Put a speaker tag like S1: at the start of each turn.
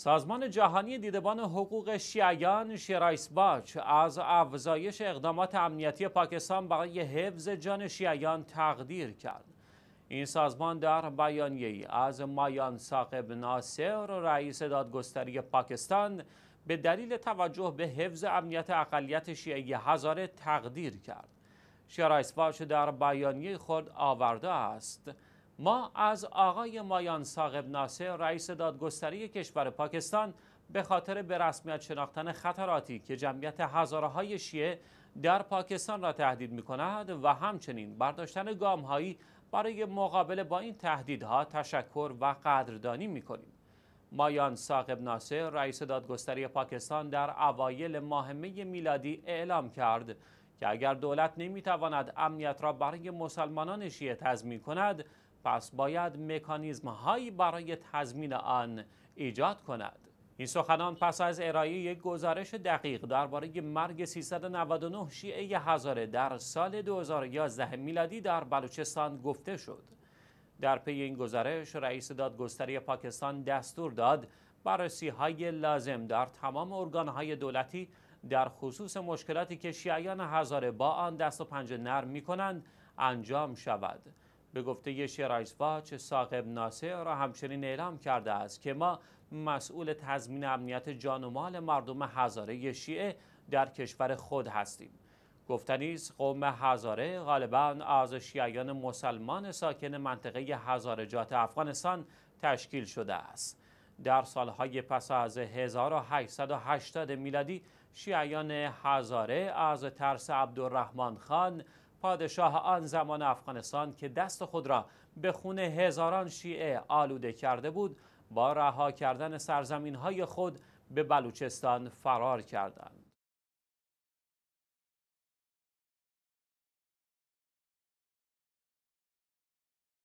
S1: سازمان جهانی دیدبان حقوق شیعیان شیرایس باچ از افزایش اقدامات امنیتی پاکستان برای حفظ جان شیعیان تقدیر کرد. این سازمان در ای از مایان ساقب ناصر رئیس دادگستری پاکستان به دلیل توجه به حفظ امنیت اقلیت شیعی هزاره تقدیر کرد. شیرایس باچ در بیانیه خود آورده است: ما از آقای مایان ساقب ناصر رئیس دادگستری کشور پاکستان به خاطر به رسمیت شناختن خطراتی که جمعیت هزارهای شیعه در پاکستان را تهدید می کند و همچنین برداشتن گام هایی برای مقابله با این تهدیدها تشکر و قدردانی می کنیم. مایان ساقب ناصر رئیس دادگستری پاکستان در اوایل ماه می میلادی اعلام کرد که اگر دولت نمیتواند امنیت را برای مسلمانان شیعه تضمین کند پس باید مکانیزم هایی برای تضمین آن ایجاد کند این سخنان پس از ارائه یک گزارش دقیق درباره مرگ 399 شیعه هزاره در سال 2011 میلادی در بلوچستان گفته شد. در پی این گزارش رئیس دادگستری پاکستان دستور داد بررسی های لازم در تمام ارگان های دولتی در خصوص مشکلاتی که شیعیان هزاره با آن دست و پنجه نرم می کنند انجام شود. به گفته باچ ساقب ناصر همچنین اعلام کرده است که ما مسئول تضمین امنیت جان و مال مردم هزاره شیعه در کشور خود هستیم گفتنیز قوم هزاره غالبا از شیعیان مسلمان ساکن منطقه هزارجات افغانستان تشکیل شده است در سالهای پس از 1880 میلادی شیعیان هزاره از ترس عبدالرحمن خان پادشاه آن زمان افغانستان که دست خود را به خونه هزاران شیعه آلوده کرده بود با رها کردن سرزمین های خود به بلوچستان فرار کردند.